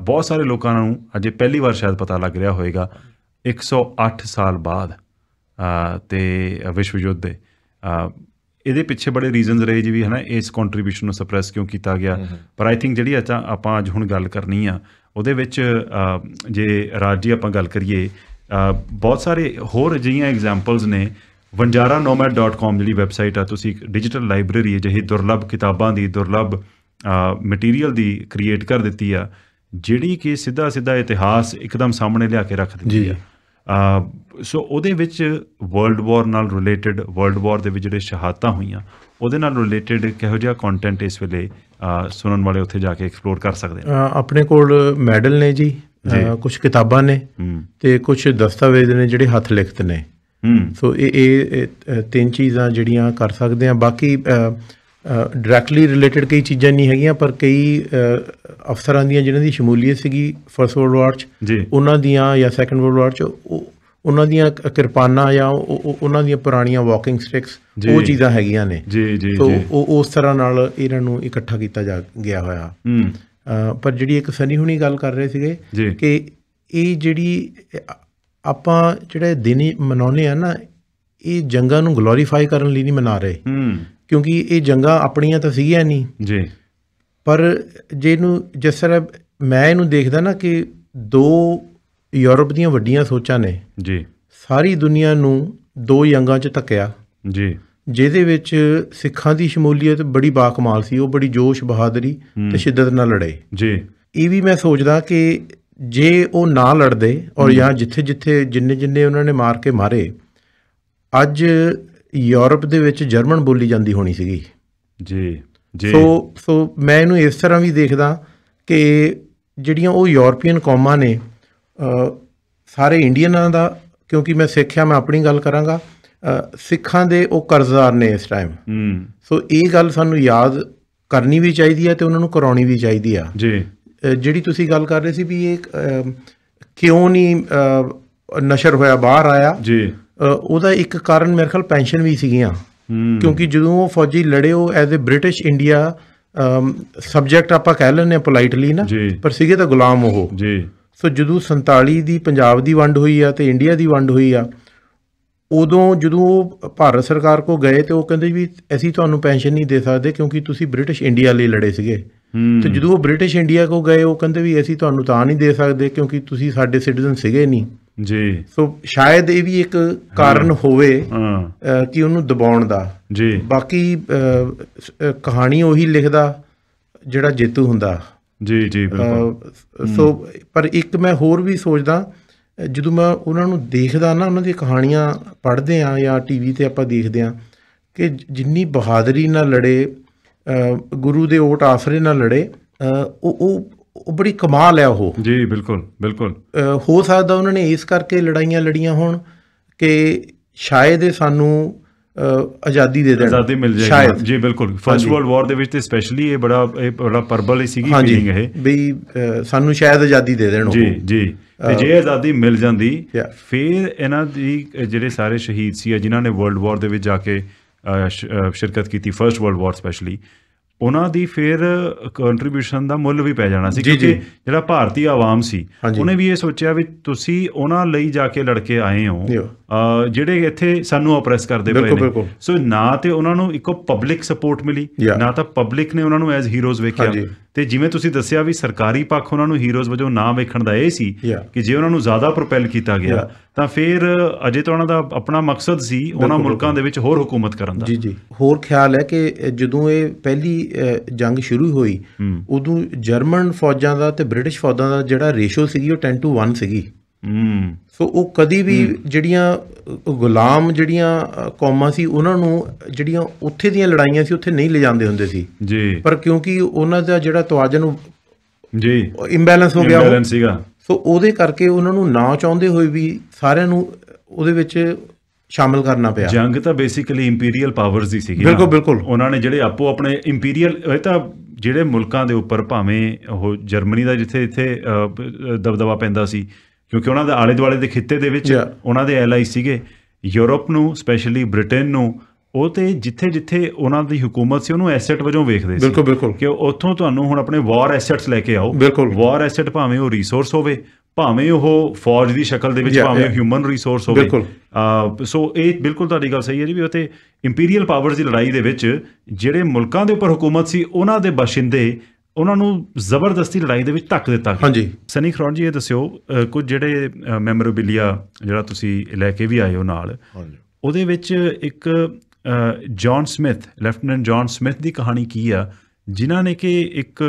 ਬਹੁਤ ਸਾਰੇ ਲੋਕਾਂ ਨੂੰ ਅਜੇ ਪਹਿਲੀ ਵਾਰ ਸ਼ਾਇਦ ਪਤਾ ਲੱਗ ਰਿਹਾ ਹੋਵੇਗਾ 108 ਸਾਲ ਬਾਅਦ ਤੇ ਵਿਸ਼ਵ ਯੁੱਧ ਦੇ ਇਹਦੇ ਪਿੱਛੇ ਬੜੇ ਰੀਜ਼ਨਸ ਰਹੇ ਜੀ ਵੀ ਹਨਾ ਇਸ ਕੰਟਰੀਬਿਊਸ਼ਨ ਨੂੰ ਸਪਰੈਸ ਕਿਉਂ ਕੀਤਾ ਗਿਆ ਪਰ ਆਈ ਥਿੰਕ ਜਿਹੜੀ ਆਪਾਂ ਅੱਜ ਹੁਣ ਗੱਲ ਕਰਨੀ ਆ ਉਹਦੇ ਵਿੱਚ ਜੇ ਰਾਜ ਜੀ ਆਪਾਂ ਗੱਲ ਕਰੀਏ ਬਹੁਤ ਸਾਰੇ ਹੋਰ ਅਜਿਹੀਆਂ ਐਗਜ਼ਾਮਪਲਸ ਨੇ vanjaranomad.com ਜਿਹੜੀ ਵੈਬਸਾਈਟ ਆ ਤੁਸੀਂ ਇੱਕ ਡਿਜੀਟਲ ਲਾਇਬ੍ਰੇਰੀ ਹੈ ਜਿਹੇ ਦੁਰਲਭ ਕਿਤਾਬਾਂ ਦੀ ਦੁਰਲਭ ਮਟੀਰੀਅਲ ਦੀ ਕ੍ਰੀਏਟ ਕਰ ਦਿੱਤੀ ਆ ਜਿਹੜੀ ਕਿ ਸਿੱਧਾ ਸਿੱਧਾ ਇਤਿਹਾਸ ਇੱਕਦਮ ਸਾਹਮਣੇ ਲਿਆ ਕੇ ਰੱਖ ਦਿੰਦੀ ਆ ਸੋ ਉਹਦੇ ਵਿੱਚ ਵਰਲਡ ਵਾਰ ਨਾਲ ਰਿਲੇਟਡ ਵਰਲਡ ਵਾਰ ਦੇ ਵਿੱਚ ਜਿਹੜੇ ਸ਼ਹਾਦਤਾਂ ਹੋਈਆਂ ਉਹਦੇ ਨਾਲ ਰਿਲੇਟਡ ਕਿਹੋ ਜਿਹਾ ਕੰਟੈਂਟ ਇਸ ਵੇਲੇ ਸੁਣਨ ਵਾਲੇ ਉੱਥੇ ਜਾ ਕੇ ਐਕਸਪਲੋਰ ਕਰ ਸਕਦੇ ਨੇ ਆਪਣੇ ਕੋਲ ਮੈਡਲ ਨੇ ਜੀ ਕੁਝ ਕਿਤਾਬਾਂ ਨੇ ਤੇ ਕੁਝ ਦਸਤਾਵੇਜ਼ ਨੇ ਜਿਹੜੇ ਹੱਥ ਲਿਖਤ ਨੇ ਸੋ ਇਹ ਇਹ ਤਿੰਨ ਚੀਜ਼ਾਂ ਜਿਹੜੀਆਂ ਕਰ ਸਕਦੇ ਆ ਬਾਕੀ ਡਾਇਰੈਕਟਲੀ ਰਿਲੇਟਡ ਕਈ ਚੀਜ਼ਾਂ ਨਹੀਂ ਹੈਗੀਆਂ ਪਰ ਕਈ ਅਫਸਰਾਂ ਦੀਆਂ ਜਿਨ੍ਹਾਂ ਦੀ ਸ਼ਮੂਲੀਅਤ ਸੀਗੀ ਫਰਸਟ ਵਰਲਡ ਵਾਰ ਚ ਉਹਨਾਂ ਦੀਆਂ ਜਾਂ ਸੈਕੰਡ ਵਰਲਡ ਵਾਰ ਚ ਉਹਨਾਂ ਦੀਆਂ ਕਿਰਪਾਨਾਂ ਜਾਂ ਉਹਨਾਂ ਦੀਆਂ ਪੁਰਾਣੀਆਂ ਵਾਕਿੰਗ ਸਟਿਕਸ ਉਹ ਚੀਜ਼ਾਂ ਹੈਗੀਆਂ ਨੇ ਜੀ ਜੀ ਸੋ ਉਹ ਉਸ ਤਰ੍ਹਾਂ ਨਾਲ ਇਹਨਾਂ ਨੂੰ ਇਕੱਠਾ ਕੀਤਾ ਜਾ ਗਿਆ ਹੋਇਆ ਹੂੰ ਪਰ ਜਿਹੜੀ ਇੱਕ ਸਨੀ ਹੁਣੀ ਗੱਲ ਕਰ ਰਹੇ ਸੀਗੇ ਕਿ ਇਹ ਜਿਹੜੀ ਆਪਾਂ ਜਿਹੜੇ ਦਿਨੀ ਮਨਾਉਨੇ ਆ ਨਾ ਇਹ ਜੰਗਾਂ ਨੂੰ ਗਲੋਰੀਫਾਈ ਕਰਨ ਲਈ ਨਹੀਂ ਮਨਾ ਰਹੇ ਕਿਉਂਕਿ ਇਹ ਜੰਗਾਂ ਆਪਣੀਆਂ ਤਾਂ ਸੀਗੀਆਂ ਨਹੀਂ ਜੀ ਪਰ ਜੇ ਨੂੰ ਜਿਸ ਤਰ੍ਹਾਂ ਮੈਂ ਇਹਨੂੰ ਦੇਖਦਾ ਨਾ ਕਿ ਦੋ ਯੂਰਪ ਦੀਆਂ ਵੱਡੀਆਂ ਸੋਚਾਂ ਨੇ ਜੀ ਸਾਰੀ ਦੁਨੀਆ ਨੂੰ ਦੋ ਜੰਗਾਂ 'ਚ ਧੱਕਿਆ ਜੀ ਜਿਹਦੇ ਵਿੱਚ ਸਿੱਖਾਂ ਦੀ ਸ਼ਮੂਲੀਅਤ ਬੜੀ ਬਾਖਮਾਲ ਸੀ ਉਹ ਬੜੀ ਜੋਸ਼ ਬਹਾਦਰੀ ਤੇ ਸ਼ਿੱਦਤ ਨਾਲ ਲੜੇ ਜੀ ਇਹ ਵੀ ਮੈਂ ਸੋਚਦਾ ਕਿ ਜੇ ਉਹ ਨਾ ਲੜਦੇ ਔਰ ਜਾਂ ਜਿੱਥੇ ਜਿੱਥੇ ਜਿੰਨੇ ਜਿੰਨੇ ਉਹਨਾਂ ਨੇ ਮਾਰ ਕੇ ਮਾਰੇ ਅੱਜ ਯੂਰਪ ਦੇ ਵਿੱਚ ਜਰਮਨ ਬੋਲੀ ਜਾਂਦੀ ਹੋਣੀ ਸੀਗੀ ਜੀ ਜੀ ਸੋ ਸੋ ਮੈਂ ਇਹਨੂੰ ਇਸ ਤਰ੍ਹਾਂ ਵੀ ਦੇਖਦਾ ਕਿ ਜਿਹੜੀਆਂ ਉਹ ਯੂਰੋਪੀਅਨ ਕੌਮਾਂ ਨੇ ਸਾਰੇ ਇੰਡੀਅਨਾਂ ਦਾ ਕਿਉਂਕਿ ਮੈਂ ਸਿੱਖਿਆ ਮੈਂ ਆਪਣੀ ਗੱਲ ਕਰਾਂਗਾ ਸਿੱਖਾਂ ਦੇ ਉਹ ਕਰਜ਼ਦਾਰ ਨੇ ਇਸ ਟਾਈਮ ਹੂੰ ਸੋ ਇਹ ਗੱਲ ਸਾਨੂੰ ਯਾਦ ਕਰਨੀ ਵੀ ਚਾਹੀਦੀ ਹੈ ਤੇ ਉਹਨਾਂ ਨੂੰ ਕਰਾਉਣੀ ਵੀ ਚਾਹੀਦੀ ਆ ਜੀ ਜਿਹੜੀ ਤੁਸੀਂ ਗੱਲ ਕਰ ਰਹੇ ਸੀ ਵੀ ਇਹ ਕਿਉਂ ਨਹੀਂ ਨਸ਼ਰ ਹੋਇਆ ਬਾਹਰ ਆਇਆ ਜੀ ਉਹਦਾ ਇੱਕ ਕਾਰਨ ਮੇਰੇ ਖਿਆਲ ਪੈਨਸ਼ਨ ਵੀ ਸੀਗੀਆਂ ਕਿਉਂਕਿ ਜਦੋਂ ਉਹ ਫੌਜੀ ਲੜੇ ਉਹ as a British India subject ਆਪਾਂ ਕਹਿ ਲੈਂਦੇ ਆ ਪੋਲਾਈਟਲੀ ਨਾ ਪਰ ਸੀਗੇ ਤਾਂ ਗੁਲਾਮ ਉਹ ਜੀ ਸੋ ਜਦੋਂ 47 ਦੀ ਪੰਜਾਬ ਦੀ ਵੰਡ ਹੋਈ ਆ ਤੇ ਇੰਡੀਆ ਦੀ ਵੰਡ ਹੋਈ ਆ ਉਦੋਂ ਜਦੋਂ ਉਹ ਭਾਰਤ ਸਰਕਾਰ ਕੋ ਗਏ ਤੇ ਉਹ ਕਹਿੰਦੇ ਵੀ ਅਸੀਂ ਤੁਹਾਨੂੰ ਪੈਨਸ਼ਨ ਨਹੀਂ ਦੇ ਸਕਦੇ ਕਿਉਂਕਿ ਤੁਸੀਂ ਬ੍ਰਿਟਿਸ਼ ਇੰਡੀਆ ਲਈ ਲੜੇ ਸੀਗੇ ਤੇ ਜਦੋਂ ਉਹ ਬ੍ਰਿਟਿਸ਼ ਇੰਡੀਆ ਕੋ ਗਏ ਉਹ ਕਹਿੰਦੇ ਵੀ ਅਸੀਂ ਤੁਹਾਨੂੰ ਤਾਂ ਨਹੀਂ ਦੇ ਸਕਦੇ ਕਿਉਂਕਿ ਤੁਸੀਂ ਸਾਡੇ ਸਿਟੀਜ਼ਨ ਸੀਗੇ ਨਹੀਂ ਜੀ ਸੋ ਸ਼ਾਇਦ ਇਹ ਵੀ ਇੱਕ ਕਾਰਨ ਹੋਵੇ ਕਿ ਉਹਨੂੰ ਦਬਾਉਣ ਦਾ ਜੀ ਬਾਕੀ ਕਹਾਣੀ ਉਹੀ ਲਿਖਦਾ ਜਿਹੜਾ ਜੇਤੂ ਹੁੰਦਾ ਜੀ ਜੀ ਬਿਲਕੁਲ ਸੋ ਪਰ ਇੱਕ ਮੈਂ ਹੋਰ ਵੀ ਸੋਚਦਾ ਜਦੋਂ ਮੈਂ ਉਹਨਾਂ ਨੂੰ ਦੇਖਦਾ ਨਾ ਉਹਨਾਂ ਦੀਆਂ ਕਹਾਣੀਆਂ ਪੜ੍ਹਦੇ ਆ ਜਾਂ ਟੀਵੀ ਤੇ ਆਪਾਂ ਦੇਖਦੇ ਆ ਕਿ ਜਿੰਨੀ ਬਹਾਦਰੀ ਨਾਲ ਲੜੇ ਗੁਰੂ ਦੇ ਓਟ ਆਸਰੇ ਨਾਲ ਲੜੇ ਉਹ ਉਹ ਉਹ ਬੜੀ ਕਮਾਲ ਹੈ ਉਹ ਜੀ ਬਿਲਕੁਲ ਬਿਲਕੁਲ ਹੋ ਸਕਦਾ ਉਹਨਾਂ ਨੇ ਇਸ ਕਰਕੇ ਲੜਾਈਆਂ ਲੜੀਆਂ ਹੋਣ ਕਿ ਸ਼ਾਇਦ ਇਹ ਸਾਨੂੰ ਆਜ਼ਾਦੀ ਦੇ ਦੇਣ ਆਜ਼ਾਦੀ ਮਿਲ ਜਾਏਗੀ ਜੀ ਬਿਲਕੁਲ ਫਰਸਟ ਵਰਲਡ ਵਾਰ ਦੇ ਵਿੱਚ ਤੇ ਸਪੈਸ਼ਲੀ ਇਹ ਬੜਾ ਇਹ ਬੜਾ ਪਰਬਲ ਹੀ ਸੀਗੀ ਫੀਲਿੰਗ ਇਹ ਵੀ ਸਾਨੂੰ ਸ਼ਾਇਦ ਆਜ਼ਾਦੀ ਦੇ ਦੇਣ ਉਹ ਜੀ ਜੀ ਤੇ ਜੇ ਆਜ਼ਾਦੀ ਮਿਲ ਜਾਂਦੀ ਫਿਰ ਇਹਨਾਂ ਦੀ ਜਿਹੜੇ ਸਾਰੇ ਸ਼ਹੀਦ ਸੀ ਜਿਨ੍ਹਾਂ ਨੇ ਵਰਲਡ ਵਾਰ ਦੇ ਵਿੱਚ ਜਾ ਕੇ ਸ਼ਿਰਕਤ ਕੀਤੀ ਫਰਸਟ ਵਰਲਡ ਵਾਰ ਸਪੈਸ਼ਲੀ ਉਹਨਾਂ ਦੀ ਫਿਰ ਕੰਟਰੀਬਿਊਸ਼ਨ ਦਾ ਮੁੱਲ ਵੀ ਪੈ ਜਾਣਾ ਸੀ ਕਿਉਂਕਿ ਜਿਹੜਾ ਭਾਰਤੀ ਆਵਾਮ ਸੀ ਉਹਨੇ ਵੀ ਇਹ ਸੋਚਿਆ ਵੀ ਤੁਸੀਂ ਉਹਨਾਂ ਲਈ ਜਾ ਕੇ ਲੜ ਕੇ ਆਏ ਹੋ ਜਿਹੜੇ ਇੱਥੇ ਸਾਨੂੰ ਆਪਰੈਸ ਕਰਦੇ ਪਏ ਨੇ ਸੋ ਨਾ ਤੇ ਉਹਨਾਂ ਨੂੰ ਇੱਕੋ ਪਬਲਿਕ ਸਪੋਰਟ ਮਿਲੀ ਨਾ ਤਾਂ ਪਬਲਿਕ ਨੇ ਉਹਨਾਂ ਨੂੰ ਐਜ਼ ਹੀਰੋਜ਼ ਵੇਖਿਆ ਤੇ ਜਿਵੇਂ ਤੁਸੀਂ ਦੱਸਿਆ ਵੀ ਸਰਕਾਰੀ ਪੱਖ ਉਹਨਾਂ ਨੂੰ ਹੀਰੋਜ਼ ਵਜੋਂ ਨਾ ਵੇਖਣ ਦਾ ਇਹ ਸੀ ਕਿ ਜੇ ਉਹਨਾਂ ਨੂੰ ਜ਼ਿਆਦਾ ਪ੍ਰੋਪੈਲ ਕੀਤਾ ਗਿਆ ਤਾਂ ਫਿਰ ਅਜੇ ਤਾਂ ਉਹਨਾਂ ਦਾ ਆਪਣਾ ਮਕਸਦ ਸੀ ਉਹਨਾਂ ਮੁਲਕਾਂ ਦੇ ਵਿੱਚ ਹੋਰ ਹਕੂਮਤ ਕਰਨ ਦਾ ਜੀ ਜੀ ਹੋਰ ਖਿਆਲ ਹੈ ਕਿ ਜਦੋਂ ਇਹ ਪਹਿਲੀ ਜੰਗ ਸ਼ੁਰੂ ਹੋਈ ਉਦੋਂ ਜਰਮਨ ਫੌਜਾਂ ਦਾ ਤੇ ਬ੍ਰਿਟਿਸ਼ ਫੌਜਾਂ ਦਾ ਜਿਹੜਾ ਰੇਸ਼ੋ ਸੀਗੀ ਉਹ 10 ਟੂ 1 ਸੀਗੀ ਸੋ ਉਹ ਕਦੀ ਵੀ ਜਿਹੜੀਆਂ ਗੁਲਾਮ ਜਿਹੜੀਆਂ ਕੌਮਾਂ ਸੀ ਉਹਨਾਂ ਨੂੰ ਜਿਹੜੀਆਂ ਉੱਥੇ ਦੀਆਂ ਲੜਾਈਆਂ ਸੀ ਉੱਥੇ ਨਹੀਂ ਲੈ ਜਾਂਦੇ ਹੁੰਦੇ ਸੀ ਜੀ ਪਰ ਕਿਉਂਕਿ ਉਹਨਾਂ ਦਾ ਜਿਹੜਾ ਤਵਾਜ਼ਨ ਜੀ ਇੰਬੈਲੈਂਸ ਹੋ ਗਿਆ ਇੰਬੈਲੈਂਸ ਸੀਗਾ ਸੋ ਉਹਦੇ ਕਰਕੇ ਉਹਨਾਂ ਨੂੰ ਨਾ ਚਾਹੁੰਦੇ ਹੋਏ ਵੀ ਸਾਰਿਆਂ ਨੂੰ ਉਹਦੇ ਵਿੱਚ ਸ਼ਾਮਿਲ ਕਰਨਾ ਪਿਆ ਜੰਗ ਤਾਂ ਬੇਸਿਕਲੀ ਇੰਪੀਰੀਅਲ ਪਾਵਰਸ ਹੀ ਸੀਗੀ ਬਿਲਕੁਲ ਬਿਲਕੁਲ ਉਹਨਾਂ ਨੇ ਜਿਹੜੇ ਆਪੋ ਆਪਣੇ ਇੰਪੀਰੀਅਲ ਇਹ ਤਾਂ ਜਿਹੜੇ ਮੁਲਕਾਂ ਦੇ ਉੱਪਰ ਭਾਵੇਂ ਉਹ ਜਰਮਨੀ ਦਾ ਜਿੱਥੇ ਇੱਥੇ ਦਬਦਬਾ ਪੈਂਦਾ ਸੀ ਕਿਉਂਕਿ ਉਹਨਾਂ ਦੇ ਆਲੇ ਦੁਆਲੇ ਦੇ ਖਿੱਤੇ ਦੇ ਵਿੱਚ ਉਹਨਾਂ ਦੇ ਐਲਆਈ ਸੀਗੇ ਯੂਰਪ ਨੂੰ ਸਪੈਸ਼ਲੀ ਬ੍ਰਿਟੇਨ ਨੂੰ ਉਹ ਤੇ ਜਿੱਥੇ ਜਿੱਥੇ ਉਹਨਾਂ ਦੀ ਹਕੂਮਤ ਸੀ ਉਹਨੂੰ ਐਸੈਟ ਵਜੋਂ ਵੇਖਦੇ ਸੀ ਬਿਲਕੁਲ ਕਿ ਉੱਥੋਂ ਤੁਹਾਨੂੰ ਹੁਣ ਆਪਣੇ ਵਾਰ ਐਸੈਟਸ ਲੈ ਕੇ ਆਓ ਵਾਰ ਐਸੈਟ ਭਾਵੇਂ ਉਹ ਰਿਸੋਰਸ ਹੋਵੇ ਭਾਵੇਂ ਉਹ ਫੌਜ ਦੀ ਸ਼ਕਲ ਦੇ ਵਿੱਚ ਭਾਵੇਂ ਹਿਊਮਨ ਰਿਸੋਰਸ ਹੋਵੇ ਸੋ ਇਹ ਬਿਲਕੁਲ ਤੁਹਾਡੀ ਗੱਲ ਸਹੀ ਹੈ ਜੀ ਵੀ ਉੱਥੇ ਇੰਪੀਰੀਅਲ ਪਾਵਰਸ ਦੀ ਲੜਾਈ ਦੇ ਵਿੱਚ ਜਿਹੜੇ ਮੁਲਕਾਂ ਦੇ ਉੱਪਰ ਹਕੂਮਤ ਸੀ ਉਹਨਾਂ ਦੇ ਬਸ਼ਿੰਦੇ ਉਹਨਾਂ ਨੂੰ ਜ਼ਬਰਦਸਤੀ ਲੜਾਈ ਦੇ ਵਿੱਚ ਧੱਕ ਦਿੱਤਾ ਹਾਂਜੀ ਸਨੀ ਖਰੋਣ ਜੀ ਇਹ ਦੱਸਿਓ ਕੁਝ ਜਿਹੜੇ ਮੈਮੋਰੇਬਿਲਿਆ ਜਿਹੜਾ ਤੁਸੀਂ ਲੈ ਕੇ ਵੀ ਆਏ ਹੋ ਨਾਲ ਹਾਂਜੀ ਉਹਦੇ ਵਿੱਚ ਇੱਕ John Smith lieutenant John Smith ਦੀ ਕਹਾਣੀ ਕੀ ਆ ਜਿਨ੍ਹਾਂ ਨੇ ਕਿ ਇੱਕ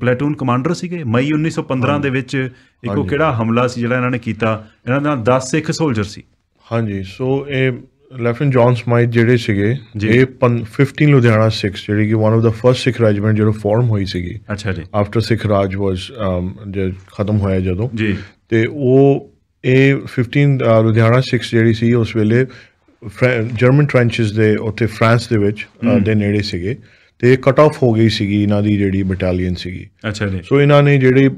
ਪਲੈਟੂਨ ਕਮਾਂਡਰ ਸੀਗੇ ਮਈ 1915 ਦੇ ਵਿੱਚ ਇੱਕ ਉਹ ਕਿਹੜਾ ਹਮਲਾ ਸੀ ਜਿਹੜਾ ਇਹਨਾਂ ਨੇ ਕੀਤਾ ਇਹਨਾਂ ਦਾ 10 ਸਿੱਖ ਸੋਲਜਰ ਸੀ ਹਾਂਜੀ ਸੋ ਇਹ ਲੈਫਟਨ ਜੌਨ ਸਮਾਈਟ ਜਿਹੜੇ ਸੀਗੇ ਇਹ 15 ਲੁਧਿਆਣਾ 6 ਜਿਹੜੀ ਕਿ one of the first Sikh regiment ਜਿਹੜਾ ਫਾਰਮ ਹੋਈ ਸੀਗੀ ਅੱਛਾ ਜੀ ਆਫਟਰ ਸਿੱਖ ਰਾਜ ਵਾਸ ਜਦ ਖਤਮ ਹੋਇਆ ਜਦੋਂ ਜੀ ਤੇ ਉਹ ਇਹ 15 ਲੁਧਿਆਣਾ 6 ਜਿਹੜੀ ਸੀ ਉਸ ਵੇਲੇ ਜਰਮਨ ਟ੍ਰੈਂਚਸ ਦੇ ਉੱਤੇ ਫਰਾਂਸ ਦੇ ਵਿੱਚ ਦੇ ਨੇੜੇ ਸੀਗੇ ਤੇ ਕਟ ਆਫ ਹੋ ਗਈ ਸੀਗੀ ਇਹਨਾਂ ਦੀ ਜਿਹੜੀ ਬਟਾਲੀਅਨ ਸੀਗੀ ਅੱਛਾ ਜੀ ਸੋ ਇਹਨਾਂ ਨੇ ਜਿਹੜੇ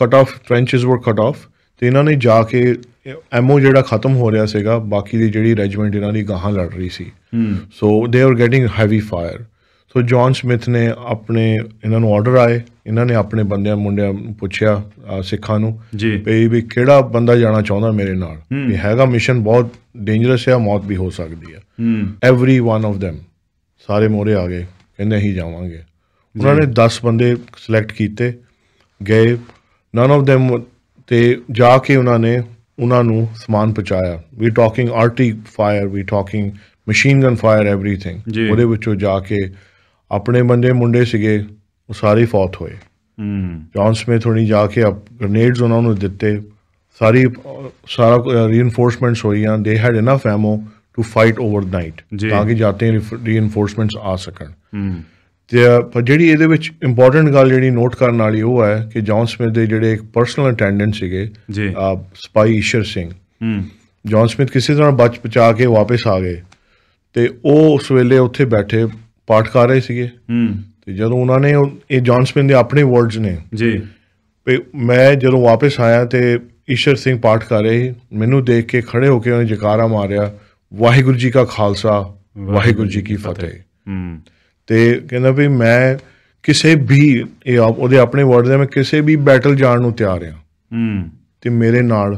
ਕਟ ਆਫ ਟ੍ਰੈਂਚਸ ਵਰ ਕਟ ਆਫ ਤੇ ਇਹਨਾਂ ਨੇ ਜਾ ਕੇ ਐਮਓ ਜਿਹੜਾ ਖਤਮ ਹੋ ਰਿਹਾ ਸੀਗਾ ਬਾਕੀ ਦੀ ਜਿਹੜੀ ਰੈਜੀਮੈਂਟ ਇਹਨਾਂ ਦੀ ਗਾਹਾਂ ਲੜ ਰਹੀ ਸੀ so they are getting heavy fire so John Smith ਨੇ ਆਪਣੇ ਇਹਨਾਂ ਨੂੰ ਆਰਡਰ ਆਏ ਇਹਨਾਂ ਨੇ ਆਪਣੇ ਬੰਦਿਆਂ ਮੁੰਡਿਆਂ ਨੂੰ ਪੁੱਛਿਆ ਸਿੱਖਾਂ ਨੂੰ ਵੀ ਵੀ ਕਿਹੜਾ ਬੰਦਾ ਜਾਣਾ ਚਾਹੁੰਦਾ ਮੇਰੇ ਨਾਲ ਵੀ ਹੈਗਾ ਮਿਸ਼ਨ ਬਹੁਤ ਡੇਂਜਰਸ ਹੈ ਮੌਤ ਵੀ ਹੋ ਸਕਦੀ ਹੈ ਐਵਰੀ ਵਨ ਆਫ them ਸਾਰੇ ਮੋਰੇ ਆ ਗਏ ਕਹਿੰਦੇ ਅਸੀਂ ਜਾਵਾਂਗੇ ਉਹਨਾਂ ਨੇ 10 ਬੰਦੇ ਸਿਲੈਕਟ ਕੀਤੇ ਗਏ ਨਨ ਆਫ them ਤੇ ਜਾ ਕੇ ਉਹਨਾਂ ਨੇ ਉਹਨਾਂ ਨੂੰ ਸਮਾਨ ਪਹੁੰਚਾਇਆ we talking arty fire we talking machine gun fire everything ਉਹਦੇ ਵਿੱਚੋਂ ਜਾ ਕੇ ਆਪਣੇ ਬੰਦੇ ਮੁੰਡੇ ਸੀਗੇ ਉਹ ਸਾਰੇ ਫੌਤ ਹੋਏ ਹਮ ਜੌਨ ਸਮਿਥ ਹੁਣੀ ਜਾ ਕੇ ਗ੍ਰਨੇਡਸ ਉਹਨਾਂ ਨੂੰ ਦਿੱਤੇ ਸਾਰੀ ਸਾਰਾ ਰੀਇਨਫੋਰਸਮੈਂਟਸ ਹੋਈਆਂ they had enough ammo to fight overnight ਤਾਂ ਕਿ ਜਾਤੇ ਰੀਇਨਫੋਰਸਮੈਂਟਸ ਆ ਸਕਣ ਹਮ ਤੇ ਪਰ ਜਿਹੜੀ ਇਹਦੇ ਵਿੱਚ ਇੰਪੋਰਟੈਂਟ ਗੱਲ ਜਿਹੜੀ ਨੋਟ ਕਰਨ ਵਾਲੀ ਉਹ ਹੈ ਕਿ ਜੌਨ ਸਮਿਥ ਦੇ ਜਿਹੜੇ ਇੱਕ ਪਰਸਨਲ ਅਟੈਂਡੈਂਟ ਸੀਗੇ ਜੀ ਆ ਸਪਾਈ ਈਸ਼ਰ ਸਿੰਘ ਹੂੰ ਜੌਨ ਸਮਿਥ ਕਿਸੇ ਤਰ੍ਹਾਂ ਬਚ ਪਚਾ ਕੇ ਵਾਪਸ ਆ ਗਏ ਤੇ ਉਹ ਉਸ ਵੇਲੇ ਉੱਥੇ ਬੈਠੇ ਪਾਠ ਕਰ ਰਹੇ ਸੀਗੇ ਹੂੰ ਤੇ ਜਦੋਂ ਉਹਨਾਂ ਨੇ ਇਹ ਜੌਨ ਸਮਿਥ ਦੇ ਆਪਣੇ ਵਰਡਸ ਨੇ ਜੀ ਵੀ ਮੈਂ ਜਦੋਂ ਵਾਪਸ ਆਇਆ ਤੇ ਈਸ਼ਰ ਸਿੰਘ ਪਾਠ ਕਰ ਰਹੇ ਮੈਨੂੰ ਦੇਖ ਕੇ ਖੜੇ ਹੋ ਕੇ ਉਹਨੇ ਜਕਾਰਾ ਮਾਰਿਆ ਵਾਹਿਗੁਰੂ ਜੀ ਕਾ ਖਾਲਸਾ ਵਾਹਿਗੁਰੂ ਜੀ ਕੀ ਫਤਿਹ ਹੂੰ ਤੇ ਕਹਿੰਦਾ ਵੀ ਮੈਂ ਕਿਸੇ ਵੀ ਇਹ ਉਹਦੇ ਆਪਣੇ ਵਰਡ ਦੇ ਮੈਂ ਕਿਸੇ ਵੀ ਬੈਟਲ ਜਾਣ ਨੂੰ ਤਿਆਰ ਹਾਂ ਹੂੰ ਤੇ ਮੇਰੇ ਨਾਲ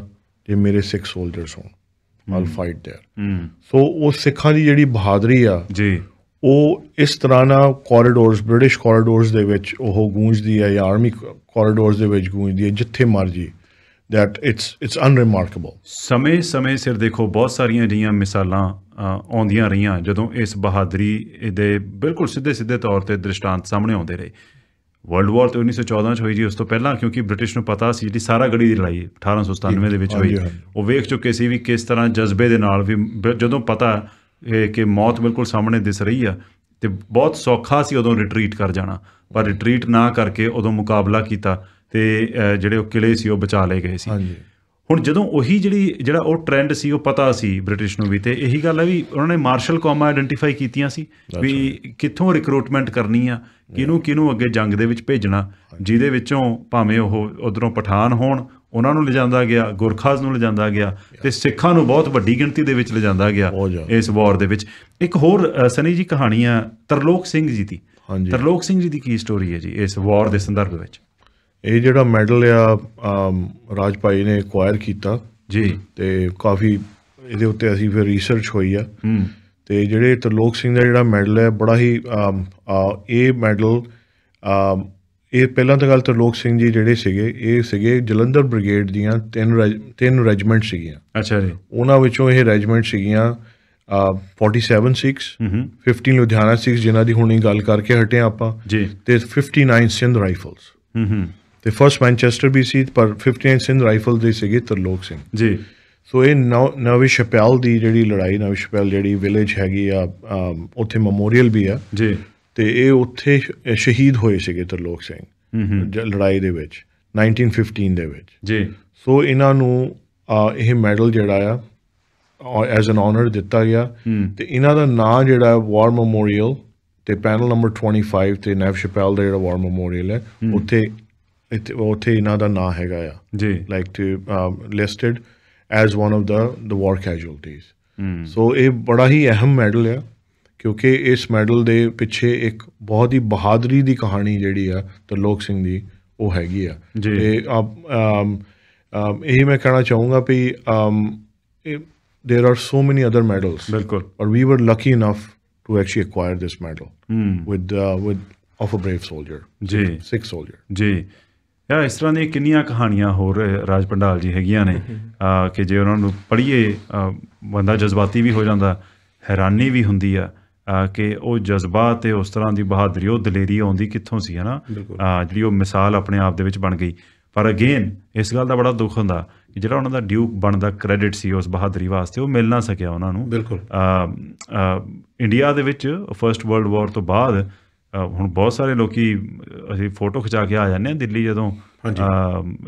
ਜੇ ਮੇਰੇ ਸਿੱਖ ਸੋਲਜਰਸ ਹੋਣ ਆਲ ਫਾਈਟ देयर ਸੋ ਉਹ ਸਿੱਖਾਂ ਦੀ ਜਿਹੜੀ ਬਹਾਦਰੀ ਆ ਜੀ ਉਹ ਇਸ ਤਰ੍ਹਾਂ ਨਾਲ ਕੋਰੀਡੋਰਸ ਬ੍ਰਿਟਿਸ਼ ਕੋਰੀਡੋਰਸ ਦੇ ਵਿੱਚ ਉਹ ਗੂੰਜਦੀ ਹੈ ਜਾਂ ਆਰਮੀ ਕੋਰੀਡੋਰਸ ਦੇ ਵਿੱਚ ਗੂੰਜਦੀ ਹੈ ਜਿੱਥੇ ਮਰਜੀ that it's it's unremarkable ਸਮੇਂ ਸਮੇਂ ਸਿਰ ਦੇਖੋ ਬਹੁਤ ਸਾਰੀਆਂ ਜੀਆਂ ਮਿਸਾਲਾਂ ਆਉਂਦੀਆਂ ਰਹੀਆਂ ਜਦੋਂ ਇਸ ਬਹਾਦਰੀ ਦੇ ਬਿਲਕੁਲ ਸਿੱਧੇ ਸਿੱਧੇ ਤੌਰ ਤੇ ਦ੍ਰਿਸ਼ਟਾਂਤ ਸਾਹਮਣੇ ਆਉਂਦੇ ਰਹੇ ਵਰਲਡ ਵਾਰ 1914 ਚ ਹੋਈ ਜੀ ਉਸ ਤੋਂ ਪਹਿਲਾਂ ਕਿਉਂਕਿ ਬ੍ਰਿਟਿਸ਼ ਨੂੰ ਪਤਾ ਸੀ ਜਿਹੜੀ ਸਾਰਾ ਗੜੀ ਦੀ ਲੜਾਈ 1897 ਦੇ ਵਿੱਚ ਹੋਈ ਉਹ ਵੇਖ ਚੁੱਕੇ ਸੀ ਵੀ ਕਿਸ ਤਰ੍ਹਾਂ ਜਜ਼ਬੇ ਦੇ ਨਾਲ ਵੀ ਜਦੋਂ ਪਤਾ ਕਿ ਮੌਤ ਬਿਲਕੁਲ ਸਾਹਮਣੇ ਦਿਸ ਰਹੀ ਆ ਤੇ ਬਹੁਤ ਸੌਖਾ ਸੀ ਉਦੋਂ ਰਿਟਰੀਟ ਕਰ ਜਾਣਾ ਪਰ ਰਿਟਰੀਟ ਨਾ ਕਰਕੇ ਉਦੋਂ ਮੁਕਾਬਲਾ ਕੀਤਾ ਤੇ ਜਿਹੜੇ ਉਹ ਕਿਲੇ ਸੀ ਉਹ ਬਚਾ ਲਏ ਗਏ ਸੀ ਹਾਂਜੀ ਹੁਣ ਜਦੋਂ ਉਹੀ ਜਿਹੜੀ ਜਿਹੜਾ ਉਹ ਟ੍ਰੈਂਡ ਸੀ ਉਹ ਪਤਾ ਸੀ ਬ੍ਰਿਟਿਸ਼ ਨੂੰ ਵੀ ਤੇ ਇਹੀ ਗੱਲ ਹੈ ਵੀ ਉਹਨਾਂ ਨੇ ਮਾਰਸ਼ਲ ਕਾਮਾ ਆਇਡੈਂਟੀਫਾਈ ਕੀਤੀਆਂ ਸੀ ਵੀ ਕਿੱਥੋਂ ਰਿਕਰੂਟਮੈਂਟ ਕਰਨੀ ਆ ਕਿਹਨੂੰ ਕਿਹਨੂੰ ਅੱਗੇ ਜੰਗ ਦੇ ਵਿੱਚ ਭੇਜਣਾ ਜਿਹਦੇ ਵਿੱਚੋਂ ਭਾਵੇਂ ਉਹ ਉਧਰੋਂ ਪਠਾਨ ਹੋਣ ਉਹਨਾਂ ਨੂੰ ਲਿਜਾਂਦਾ ਗਿਆ ਗੁਰਖਾਜ਼ ਨੂੰ ਲਿਜਾਂਦਾ ਗਿਆ ਤੇ ਸਿੱਖਾਂ ਨੂੰ ਬਹੁਤ ਵੱਡੀ ਗਿਣਤੀ ਦੇ ਵਿੱਚ ਲਿਜਾਂਦਾ ਗਿਆ ਇਸ ਵਾਰ ਦੇ ਵਿੱਚ ਇੱਕ ਹੋਰ ਸਨੀ ਜੀ ਕਹਾਣੀ ਆ ਤਰਲੋਕ ਸਿੰਘ ਜੀ ਦੀ ਤਰਲੋਕ ਸਿੰਘ ਜੀ ਦੀ ਕੀ ਸਟੋਰੀ ਹੈ ਜੀ ਇਸ ਵਾਰ ਦੇ ਸੰਦਰਭ ਵਿੱਚ ਇਹ ਜਿਹੜਾ ਮੈਡਲ ਆ ਰਾਜਪਾਈ ਨੇ ਐਕਵਾਇਰ ਕੀਤਾ ਜੀ ਤੇ ਕਾਫੀ ਇਹਦੇ ਉੱਤੇ ਅਸੀਂ ਫਿਰ ਰਿਸਰਚ ਹੋਈ ਆ ਤੇ ਜਿਹੜੇ ਤਰਲੋਕ ਸਿੰਘ ਦਾ ਜਿਹੜਾ ਮੈਡਲ ਹੈ ਬੜਾ ਹੀ ਇਹ ਮੈਡਲ ਇਹ ਪਹਿਲਾਂ ਤਾਂ ਗੱਲ ਤਰਲੋਕ ਸਿੰਘ ਜੀ ਜਿਹੜੇ ਸੀਗੇ ਇਹ ਸੀਗੇ ਜਲੰਧਰ ਬ੍ਰਿਗੇਡ ਦੀਆਂ ਤਿੰਨ ਤਿੰਨ ਰੈਜੀਮੈਂਟ ਸੀਗੀਆਂ ਅੱਛਾ ਜੀ ਉਹਨਾਂ ਵਿੱਚੋਂ ਇਹ ਰੈਜੀਮੈਂਟ ਸੀਗੀਆਂ 47 6 15 ਲੁਧਿਆਣਾ 6 ਜਿਨ੍ਹਾਂ ਦੀ ਹੁਣੀ ਗੱਲ ਕਰਕੇ ਹਟੇ ਆਪਾਂ ਜੀ ਤੇ 59 ਸਿੰਧ ਰਾਈਫਲਸ ਹੂੰ ਹੂੰ ਤੇ ਫਰਸਟ ਮੈਂਚੈਸਟਰ ਵੀ ਸੀ ਪਰ 59 ਸਿੰਧ ਰਾਈਫਲ ਦੇ ਸੀਗੇ ਤਰਲੋਕ ਸਿੰਘ ਜੀ ਸੋ ਇਹ ਨਵੀ ਸ਼ਪੈਲ ਦੀ ਜਿਹੜੀ ਲੜਾਈ ਨਵੀ ਸ਼ਪੈਲ ਜਿਹੜੀ ਵਿਲੇਜ ਹੈਗੀ ਆ ਉੱਥੇ ਮੈਮੋਰੀਅਲ ਵੀ ਆ ਜੀ ਤੇ ਇਹ ਉੱਥੇ ਸ਼ਹੀਦ ਹੋਏ ਸੀਗੇ ਤਰਲੋਕ ਸਿੰਘ ਲੜਾਈ ਦੇ ਵਿੱਚ 1915 ਦੇ ਵਿੱਚ ਜੀ ਸੋ ਇਹਨਾਂ ਨੂੰ ਇਹ ਮੈਡਲ ਜਿਹੜਾ ਆ ਐਜ਼ ਐਨ ਆਨਰ ਦਿੱਤਾ ਗਿਆ ਤੇ ਇਹਨਾਂ ਦਾ ਨਾਮ ਜਿਹੜਾ ਵਾਰ ਮੈਮੋਰੀਅਲ ਤੇ ਪੈਨਲ ਨੰਬਰ 25 ਤੇ ਨੈਵ ਸ਼ਪੈਲ ਦੇ ਜਿਹੜਾ ਵਾਰ ਮੈਮੋਰੀਅਲ ਹੈ ਉੱਥੇ ਇੱਥੇ ਉੱਥੇ ਨਾ ਦਾ ਨਾਮ ਹੈਗਾ ਆ ji like to listed as one of the the war casualties so ਇਹ ਬੜਾ ਹੀ ਅਹਿਮ ਮੈਡਲ ਆ ਕਿਉਂਕਿ ਇਸ ਮੈਡਲ ਦੇ ਪਿੱਛੇ ਇੱਕ ਬਹੁਤ ਹੀ ਬਹਾਦਰੀ ਦੀ ਕਹਾਣੀ ਜਿਹੜੀ ਆ ਤੇ ਲੋਕ ਸਿੰਘ ਦੀ ਉਹ ਹੈਗੀ ਆ ਤੇ ਆ ਇਹ ਮੈਂ ਕਹਿਣਾ ਚਾਹੂੰਗਾ ਵੀ there are so many other medals ਬਿਲਕੁਲ और we were lucky enough to actually acquire this medal with with of a brave soldier ji six soldier ji ਯਾ ਇਸ ਤਰ੍ਹਾਂ ਦੀਆਂ ਕਿੰਨੀਆਂ ਕਹਾਣੀਆਂ ਹੋਰ ਰਾਜ ਪੰਡਾਲ ਜੀ ਹੈਗੀਆਂ ਨੇ ਆ ਕਿ ਜੇ ਉਹਨਾਂ ਨੂੰ ਪੜ੍ਹੀਏ ਬੰਦਾ ਜਜ਼ਬਾਤੀ ਵੀ ਹੋ ਜਾਂਦਾ ਹੈਰਾਨੀ ਵੀ ਹੁੰਦੀ ਆ ਕਿ ਉਹ ਜਜ਼ਬਾ ਤੇ ਉਸ ਤਰ੍ਹਾਂ ਦੀ ਬਹਾਦਰੀ ਉਹ ਦਲੇਰੀ ਆਉਂਦੀ ਕਿੱਥੋਂ ਸੀ ਹਨਾ ਜਿਹੜੀ ਉਹ ਮਿਸਾਲ ਆਪਣੇ ਆਪ ਦੇ ਵਿੱਚ ਬਣ ਗਈ ਪਰ ਅਗੇਨ ਇਸ ਗੱਲ ਦਾ ਬੜਾ ਦੁੱਖ ਹੁੰਦਾ ਕਿ ਜਿਹੜਾ ਉਹਨਾਂ ਦਾ ਡਿਊਕ ਬਣਦਾ ਕ੍ਰੈਡਿਟ ਸੀ ਉਸ ਬਹਾਦਰੀ ਵਾਸਤੇ ਉਹ ਮਿਲ ਨਾ ਸਕਿਆ ਉਹਨਾਂ ਨੂੰ ਬਿਲਕੁਲ ਇੰਡੀਆ ਦੇ ਵਿੱਚ ਫਰਸਟ ਵਰਲਡ ਵਾਰ ਤੋਂ ਬਾਅਦ ਹੁਣ ਬਹੁਤ ਸਾਰੇ ਲੋਕੀ ਅਸੀਂ ਫੋਟੋ ਖਿਚਾ ਕੇ ਆ ਜਾਂਦੇ ਆ ਦਿੱਲੀ ਜਦੋਂ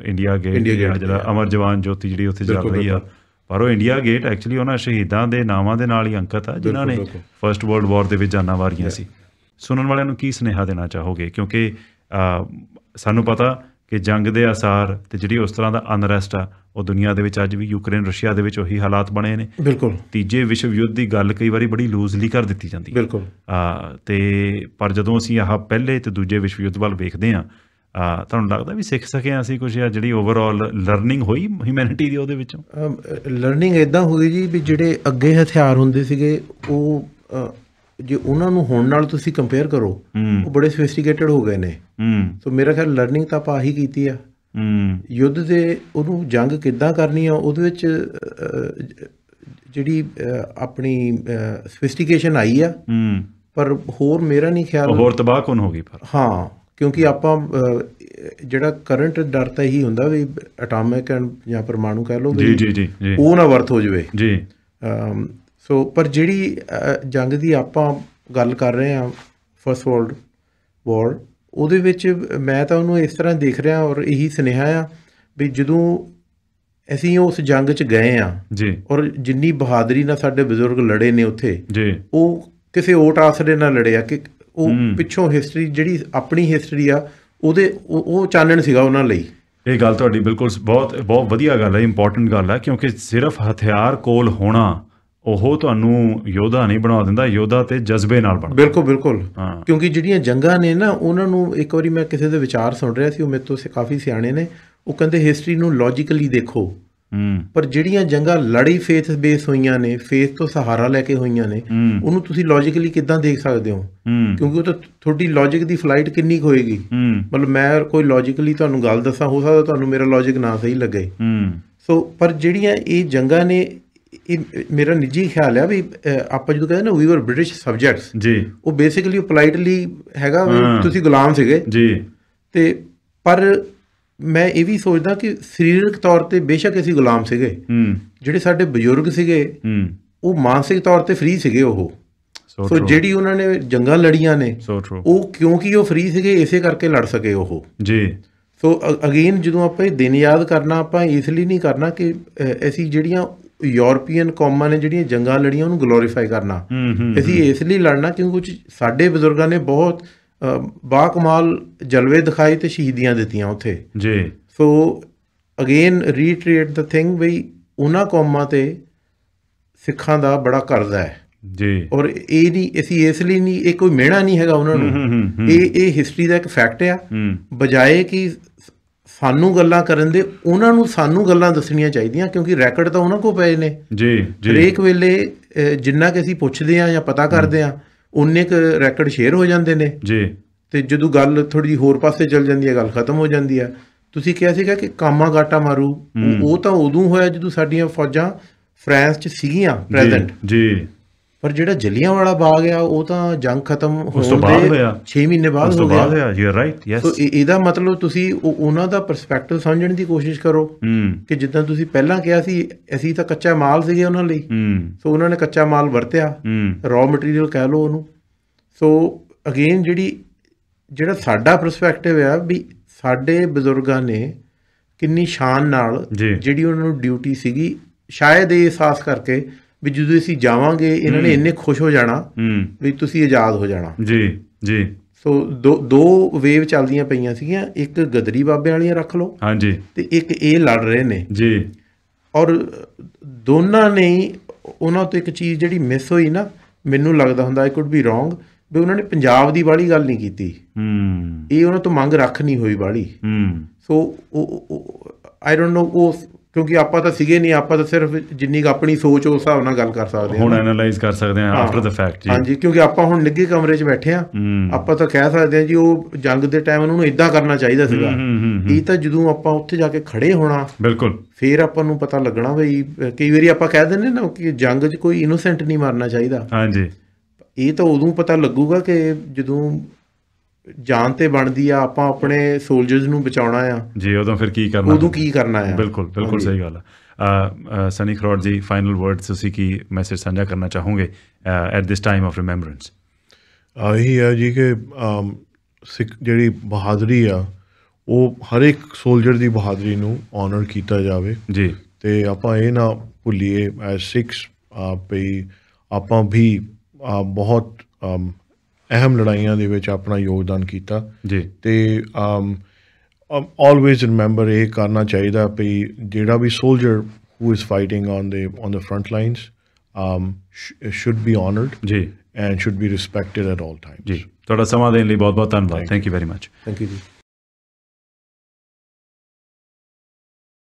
ਇੰਡੀਆ ਗੇਟ ਜਿਹੜਾ ਅਮਰ ਜਵਾਨ ਜੋਤੀ ਜਿਹੜੀ ਉੱਥੇ ਜਾ ਰਹੀ ਆ ਪਰ ਉਹ ਇੰਡੀਆ ਗੇਟ ਐਕਚੁਅਲੀ ਉਹਨਾਂ ਸ਼ਹੀਦਾਂ ਦੇ ਨਾਵਾਂ ਦੇ ਨਾਲ ਹੀ ਅੰਕਿਤ ਆ ਜਿਨ੍ਹਾਂ ਨੇ ਫਰਸਟ ਵਰਲਡ ਵਾਰ ਦੇ ਵਿੱਚ ਜਾਨਾਂ ਵਾਰੀਆਂ ਸੀ ਸੁਣਨ ਵਾਲਿਆਂ ਨੂੰ ਕੀ ਸਨੇਹਾ ਦੇਣਾ ਚਾਹੋਗੇ ਕਿਉਂਕਿ ਸਾਨੂੰ ਪਤਾ ਕਿ ਜੰਗ ਦੇ ਅਸਰ ਤੇ ਜਿਹੜੀ ਉਸ ਤਰ੍ਹਾਂ ਦਾ ਅਨਰੈਸਟ ਆ ਉਹ ਦੁਨੀਆ ਦੇ ਵਿੱਚ ਅੱਜ ਵੀ ਯੂਕਰੇਨ ਰਸ਼ੀਆ ਦੇ ਵਿੱਚ ਉਹੀ ਹਾਲਾਤ ਬਣੇ ਨੇ ਬਿਲਕੁਲ ਤੀਜੇ ਵਿਸ਼ਵ ਯੁੱਧ ਦੀ ਗੱਲ ਕਈ ਵਾਰੀ ਬੜੀ ਲੂਜ਼ਲੀ ਕਰ ਦਿੱਤੀ ਜਾਂਦੀ ਹੈ ਬਿਲਕੁਲ ਆ ਤੇ ਪਰ ਜਦੋਂ ਅਸੀਂ ਆਹ ਪਹਿਲੇ ਤੇ ਦੂਜੇ ਵਿਸ਼ਵ ਯੁੱਧ ਵੱਲ ਵੇਖਦੇ ਆ ਤੁਹਾਨੂੰ ਲੱਗਦਾ ਵੀ ਸਿੱਖ ਸਕਿਆ ਅਸੀਂ ਕੁਝ ਆ ਜਿਹੜੀ ਓਵਰਆਲ ਲਰਨਿੰਗ ਹੋਈ ਹਿਊਮੈਨਿਟੀ ਦੀ ਉਹਦੇ ਵਿੱਚੋਂ ਲਰਨਿੰਗ ਇਦਾਂ ਹੋਈ ਜੀ ਵੀ ਜਿਹੜੇ ਅੱਗੇ ਹਥਿਆਰ ਹੁੰਦੇ ਸੀਗੇ ਉਹ ਜੇ ਉਹਨਾਂ ਨੂੰ ਹੁਣ ਨਾਲ ਤੁਸੀਂ ਕੰਪੇਅਰ ਕਰੋ ਉਹ ਬੜੇ ਸਫਿਸਟੀਕੇਟਡ ਹੋ ਗਏ ਨੇ ਸੋ ਮੇਰਾ ਖਿਆਲ ਲਰਨਿੰਗ ਤਾਂ ਆਪਾਂ ਆਹੀ ਕੀਤੀ ਆ ਯੁੱਧ ਦੇ ਉਹਨੂੰ ਜੰਗ ਕਿੱਦਾਂ ਕਰਨੀ ਆ ਉਹਦੇ ਵਿੱਚ ਜਿਹੜੀ ਆਪਣੀ ਸਫਿਸਟੀਕੇਸ਼ਨ ਆਈ ਆ ਪਰ ਹੋਰ ਮੇਰਾ ਨਹੀਂ ਖਿਆਲ ਹੋਰ ਤਬਾਹ ਕੌਣ ਹੋ ਗਈ ਪਰ ਹਾਂ ਕਿਉਂਕਿ ਆਪਾਂ ਜਿਹੜਾ ਕਰੰਟ ਡਰ ਤਾਂ ਇਹੀ ਹੁੰਦਾ ਵੀ ਐਟਮਿਕ ਐਂਡ ਜਾਂ ਪਰਮਾਣੂ ਕਹਿ ਲਓ ਜੀ ਜੀ ਜੀ ਉਹ ਨਾ ਵਰਤ ਹੋ ਜਵੇ ਜੀ ਸੋ ਪਰ ਜਿਹੜੀ ਜੰਗ ਦੀ ਆਪਾਂ ਗੱਲ ਕਰ ਰਹੇ ਹਾਂ ਫਰਸਟ ਵਰਲਡ ਵਾਰ ਉਹਦੇ ਵਿੱਚ ਮੈਂ ਤਾਂ ਉਹਨੂੰ ਇਸ ਤਰ੍ਹਾਂ ਦੇਖ ਰਿਹਾ ਔਰ ਇਹੀ ਸੁਨੇਹਾ ਆ ਵੀ ਜਦੋਂ ਅਸੀਂ ਉਸ ਜੰਗ 'ਚ ਗਏ ਆ ਜੀ ਔਰ ਜਿੰਨੀ ਬਹਾਦਰੀ ਨਾਲ ਸਾਡੇ ਬਜ਼ੁਰਗ ਲੜੇ ਨੇ ਉੱਥੇ ਜੀ ਉਹ ਕਿਸੇ ਓਟ ਆਸਰੇ ਨਾਲ ਲੜਿਆ ਕਿ ਉਹ ਪਿੱਛੋਂ ਹਿਸਟਰੀ ਜਿਹੜੀ ਆਪਣੀ ਹਿਸਟਰੀ ਆ ਉਹਦੇ ਉਹ ਚਾਨਣ ਸੀਗਾ ਉਹਨਾਂ ਲਈ ਇਹ ਗੱਲ ਤੁਹਾਡੀ ਬਿਲਕੁਲ ਬਹੁਤ ਬਹੁਤ ਵਧੀਆ ਗੱਲ ਹੈ ਇੰਪੋਰਟੈਂਟ ਗੱਲ ਹੈ ਕਿਉਂਕਿ ਸਿਰਫ ਹਥਿਆਰ ਕੋਲ ਹੋਣਾ ਉਹ ਤੁਹਾਨੂੰ ਯੋਧਾ ਨਹੀਂ ਬਣਾ ਦਿੰਦਾ ਯੋਧਾ ਤੇ ਜਜ਼ਬੇ ਨਾਲ ਬਣਦਾ ਬਿਲਕੁਲ ਬਿਲਕੁਲ ਕਿਉਂਕਿ ਜਿਹੜੀਆਂ ਜੰਗਾਂ ਨੇ ਨਾ ਉਹਨਾਂ ਨੂੰ ਇੱਕ ਵਾਰੀ ਮੈਂ ਕਿਸੇ ਦੇ ਵਿਚਾਰ ਸੁਣ ਰਿਹਾ ਸੀ ਉਹ ਮੇਰੇ ਤੋਂ ਕਾਫੀ ਸਿਆਣੇ ਨੇ ਉਹ ਕਹਿੰਦੇ ਹਿਸਟਰੀ ਨੂੰ ਲੌਜੀਕਲੀ ਦੇਖੋ ਪਰ ਜਿਹੜੀਆਂ ਜੰਗਾਂ ਲੜੀ ਫੇਥ ਬੇਸ ਹੋਈਆਂ ਨੇ ਫੇਥ ਤੋਂ ਸਹਾਰਾ ਲੈ ਕੇ ਹੋਈਆਂ ਨੇ ਉਹਨੂੰ ਤੁਸੀਂ ਲੌਜੀਕਲੀ ਕਿੱਦਾਂ ਦੇਖ ਸਕਦੇ ਹੋ ਕਿਉਂਕਿ ਉਹ ਤਾਂ ਤੁਹਾਡੀ ਲੌਜੀਕ ਦੀ ਫਲਾਈਟ ਕਿੰਨੀ ਹੋਏਗੀ ਮਤਲਬ ਮੈਂ ਕੋਈ ਲੌਜੀਕਲੀ ਤੁਹਾਨੂੰ ਗੱਲ ਦੱਸਾਂ ਹੋ ਸਕਦਾ ਤੁਹਾਨੂੰ ਮੇਰਾ ਲੌਜੀਕ ਨਾ ਸਹੀ ਲੱਗੇ ਸੋ ਪਰ ਜਿਹੜੀਆਂ ਇਹ ਜੰਗਾਂ ਨੇ ਇਹ ਮੇਰਾ ਨਿੱਜੀ ਖਿਆਲ ਹੈ ਵੀ ਆਪਾਂ ਜਦੋਂ ਕਹਿੰਦੇ ਨਾ ਵੀ ਵਰ ਬ੍ਰਿਟਿਸ਼ ਸਬਜੈਕਟਸ ਜੀ ਉਹ ਬੇਸਿਕਲੀ ਪੋਲਾਈਟਲੀ ਹੈਗਾ ਤੁਸੀਂ ਗੁਲਾਮ ਸੀਗੇ ਜੀ ਤੇ ਪਰ ਮੈਂ ਇਹ ਵੀ ਸੋਚਦਾ ਕਿ ਸਰੀਰਕ ਤੌਰ ਤੇ ਬੇਸ਼ੱਕ ਅਸੀਂ ਗੁਲਾਮ ਸੀਗੇ ਜਿਹੜੇ ਸਾਡੇ ਬਜ਼ੁਰਗ ਸੀਗੇ ਉਹ ਮਾਨਸਿਕ ਤੌਰ ਤੇ ਫ੍ਰੀ ਸੀਗੇ ਉਹ ਸੋ ਜਿਹੜੀ ਉਹਨਾਂ ਨੇ ਜੰਗਾਂ ਲੜੀਆਂ ਨੇ ਉਹ ਕਿਉਂਕਿ ਉਹ ਫ੍ਰੀ ਸੀਗੇ ਇਸੇ ਕਰਕੇ ਲੜ ਸਕੇ ਉਹ ਜੀ ਸੋ ਅਗੇਨ ਜਦੋਂ ਆਪਾਂ ਇਹ ਦਿਨ ਯਾਦ ਕਰਨਾ ਆਪਾਂ ਇਸ ਲਈ ਨਹੀਂ ਕਰਨਾ ਕਿ ਅਸੀਂ ਜਿਹੜੀਆਂ ਯੂਰੋਪੀਅਨ ਕੌਮਾਂ ਨੇ ਜਿਹੜੀਆਂ ਜੰਗਾਂ ਲੜੀਆਂ ਉਹਨੂੰ ਗਲੋਰੀਫਾਈ ਕਰਨਾ ਅਸੀਂ ਇਸ ਲਈ ਲੜਨਾ ਕਿਉਂਕਿ ਕੁਝ ਸਾਡੇ ਬਜ਼ੁਰਗਾਂ ਨੇ ਬਹੁਤ ਬਾ ਕਮਾਲ ਜਲਵੇ ਦਿਖਾਈ ਤੇ ਸ਼ਹੀਦੀਆਂ ਦਿੱਤੀਆਂ ਉੱਥੇ ਜੀ ਸੋ ਅਗੇਨ ਰੀਟ੍ਰੀਟ ਦ ਥਿੰਗ ਵੀ ਉਹਨਾਂ ਕੌਮਾਂ ਤੇ ਸਿੱਖਾਂ ਦਾ ਬੜਾ ਕਰਜ਼ਾ ਹੈ ਜੀ ਔਰ ਇਹ ਨਹੀਂ ਅਸੀਂ ਇਸ ਲਈ ਨਹੀਂ ਇਹ ਕੋਈ ਮਿਹਣਾ ਨਹੀਂ ਹੈਗਾ ਉਹਨਾਂ ਨੂੰ ਇਹ ਇਹ ਹਿਸਟਰੀ ਦਾ ਇੱਕ ਫੈਕਟ ਆ ਬਜਾਏ ਕਿ ਸਾਨੂੰ ਗੱਲਾਂ ਕਰਨ ਦੇ ਉਹਨਾਂ ਨੂੰ ਸਾਨੂੰ ਗੱਲਾਂ ਦੱਸਣੀਆਂ ਚਾਹੀਦੀਆਂ ਕਿਉਂਕਿ ਰੈਕੋਰਡ ਤਾਂ ਉਹਨਾਂ ਕੋ ਪਏ ਨੇ ਜੀ ਜੀ ਹਰੇਕ ਵੇਲੇ ਜਿੰਨਾ ਕਿ ਅਸੀਂ ਪੁੱਛਦੇ ਆ ਜਾਂ ਪਤਾ ਕਰਦੇ ਆ ਉਨੇ ਕ ਰੈਕੋਰਡ ਸ਼ੇਅਰ ਹੋ ਜਾਂਦੇ ਨੇ ਜੀ ਤੇ ਜਦੋਂ ਗੱਲ ਥੋੜੀ ਜਿਹੀ ਹੋਰ ਪਾਸੇ ਚਲ ਜਾਂਦੀ ਹੈ ਗੱਲ ਖਤਮ ਹੋ ਜਾਂਦੀ ਹੈ ਤੁਸੀਂ ਕਿਹਾ ਸੀਗਾ ਕਿ ਕਾਮਾ ਗਾਟਾ ਮਾਰੂ ਉਹ ਤਾਂ ਉਦੋਂ ਹੋਇਆ ਜਦੋਂ ਸਾਡੀਆਂ ਫੌਜਾਂ ਫਰਾਂਸ 'ਚ ਸੀਗੀਆਂ ਪ੍ਰੈਜ਼ੈਂਟ ਜੀ ਪਰ ਜਿਹੜਾ ਜਲੀਆਂ ਵਾਲਾ ਬਾਗ ਆ ਉਹ ਤਾਂ ਜੰਗ ਖਤਮ ਹੋਣ ਦੇ 6 ਮਹੀਨੇ ਬਾਅਦ ਹੋ ਗਿਆ ਉਸ you are right yes so ਇਹਦਾ ਮਤਲਬ ਤੁਸੀਂ ਉਹਨਾਂ ਦਾ ਪਰਸਪੈਕਟਿਵ ਸਮਝਣ ਦੀ ਕੋਸ਼ਿਸ਼ ਕਰੋ ਕਿ ਜਿੱਦਾਂ ਤੁਸੀਂ ਪਹਿਲਾਂ ਕਿਹਾ ਸੀ ਅਸੀਂ ਤਾਂ ਕੱਚਾ ਮਾਲ ਸੀਗੇ ਉਹਨਾਂ ਲਈ ਸੋ ਉਹਨਾਂ ਨੇ ਕੱਚਾ ਮਾਲ ਵਰਤਿਆ ਰॉ ਮਟੀਰੀਅਲ ਕਹਿ ਲਓ ਉਹਨੂੰ ਸੋ ਅਗੇਨ ਜਿਹੜੀ ਜਿਹੜਾ ਸਾਡਾ ਪਰਸਪੈਕਟਿਵ ਆ ਵੀ ਸਾਡੇ ਬਜ਼ੁਰਗਾਂ ਨੇ ਕਿੰਨੀ ਸ਼ਾਨ ਨਾਲ ਜਿਹੜੀ ਉਹਨਾਂ ਨੂੰ ਡਿਊਟੀ ਸੀਗੀ ਸ਼ਾਇਦ ਇਹ ਅਹਿਸਾਸ ਕਰਕੇ ਵੀ ਜਦੋਂ ਅਸੀਂ ਜਾਵਾਂਗੇ ਇਹਨਾਂ ਨੇ ਇੰਨੇ ਖੁਸ਼ ਹੋ ਜਾਣਾ ਵੀ ਤੁਸੀਂ ਆਜ਼ਾਦ ਹੋ ਜਾਣਾ ਜੀ ਜੀ ਸੋ ਦੋ ਦੋ ਵੇਵ ਚੱਲਦੀਆਂ ਪਈਆਂ ਸੀਗੀਆਂ ਇੱਕ ਗਦਰੀ ਬਾਬੇ ਵਾਲੀਆਂ ਰੱਖ ਲਓ ਹਾਂਜੀ ਤੇ ਇੱਕ ਇਹ ਲੜ ਰਹੇ ਨੇ ਜੀ ਔਰ ਦੋਨਾਂ ਨੇ ਉਹਨਾਂ ਤੋਂ ਇੱਕ ਚੀਜ਼ ਜਿਹੜੀ ਮਿਸ ਹੋਈ ਨਾ ਮੈਨੂੰ ਲੱਗਦਾ ਹੁੰਦਾ ਆਈ ਕੁਡ ਬੀ ਰੋਂਗ ਵੀ ਉਹਨਾਂ ਨੇ ਪੰਜਾਬ ਦੀ ਵਾਲੀ ਗੱਲ ਨਹੀਂ ਕੀਤੀ ਹੂੰ ਇਹ ਉਹਨਾਂ ਤੋਂ ਮੰਗ ਰੱਖ ਨਹੀਂ ਹੋਈ ਵਾਲੀ ਹੂੰ ਸੋ ਆਈ ਡੋਨਟ ਨੋ ਉਹ ਕਿਉਂਕਿ ਆਪਾਂ ਤਾਂ ਸੀਗੇ ਨਹੀਂ ਆਪਾਂ ਤਾਂ ਸਿਰਫ ਜਿੰਨੀ ਆਪਣੀ ਸੋਚ ਉਸ ਹਿਸਾਬ ਨਾਲ ਗੱਲ ਕਰ ਸਕਦੇ ਹਾਂ ਹੁਣ ਐਨਲਾਈਜ਼ ਕਰ ਸਕਦੇ ਹਾਂ ਆਫਟਰ ਦਾ ਫੈਕਟ ਜੀ ਹਾਂਜੀ ਕਿਉਂਕਿ ਆਪਾਂ ਹੁਣ ਨਿੱਗੇ ਕਮਰੇ 'ਚ ਬੈਠੇ ਆ ਆਪਾਂ ਤਾਂ ਕਹਿ ਸਕਦੇ ਹਾਂ ਜੀ ਉਹ ਜੰਗ ਦੇ ਟਾਈਮ ਉਹਨਾਂ ਨੂੰ ਇਦਾਂ ਕਰਨਾ ਚਾਹੀਦਾ ਸੀਗਾ ਇਹ ਤਾਂ ਜਦੋਂ ਆਪਾਂ ਉੱਥੇ ਜਾ ਕੇ ਖੜੇ ਹੋਣਾ ਬਿਲਕੁਲ ਫਿਰ ਆਪਾਂ ਨੂੰ ਪਤਾ ਲੱਗਣਾ ਵੀ ਕਈ ਵਾਰੀ ਆਪਾਂ ਕਹਿ ਦਿੰਦੇ ਨਾ ਕਿ ਜੰਗ 'ਚ ਕੋਈ ਇਨੋਸੈਂਟ ਨਹੀਂ ਮਾਰਨਾ ਚਾਹੀਦਾ ਹਾਂਜੀ ਇਹ ਤਾਂ ਉਦੋਂ ਪਤਾ ਲੱਗੂਗਾ ਕਿ ਜਦੋਂ ਜਾਨ ਤੇ ਬਣਦੀ ਆ ਆਪਾਂ ਆਪਣੇ ਸੋਲਜਰਸ ਨੂੰ ਬਚਾਉਣਾ ਆ ਜੀ ਉਦੋਂ ਫਿਰ ਕੀ ਕਰਨਾ ਉਦੋਂ ਕੀ ਕਰਨਾ ਆ ਬਿਲਕੁਲ ਬਿਲਕੁਲ ਸਹੀ ਗੱਲ ਆ ਸਨੀ ਖਰੋੜ ਜੀ ਫਾਈਨਲ ਵਰਡਸ ਤੁਸੀਂ ਕੀ ਮੈਸੇਜ ਸਾਂਝਾ ਕਰਨਾ ਚਾਹੋਗੇ at this time of remembrance ਆਹੀ ਆ ਜੀ ਕਿ ਸਿੱਖ ਜਿਹੜੀ ਬਹਾਦਰੀ ਆ ਉਹ ਹਰ ਇੱਕ ਸੋਲਜਰ ਦੀ ਬਹਾਦਰੀ ਨੂੰ ਆਨਰ ਕੀਤਾ ਜਾਵੇ ਜੀ ਤੇ ਆਪਾਂ ਇਹ ਨਾ ਭੁੱਲੀਏ ਐਸ 6 ਆਪੇ ਆਪਾਂ ਵੀ ਬਹੁਤ ਅਹਿਮ ਲੜਾਈਆਂ ਦੇ ਵਿੱਚ ਆਪਣਾ ਯੋਗਦਾਨ ਕੀਤਾ ਜੀ ਤੇ ਆਮ ਆਲਵੇਜ਼ ਰਿਮੈਂਬਰ ਇਹ ਕਰਨਾ ਚਾਹੀਦਾ ਕਿ ਜਿਹੜਾ ਵੀ soldier who is fighting on the on the front lines um sh should be honored ਜੀ and should be respected at all times ਜੀ ਤੁਹਾਡਾ ਸਮਾਂ ਦੇਣ ਲਈ ਬਹੁਤ ਬਹੁਤ ਧੰਨਵਾਦ thank you very much thank you ਜੀ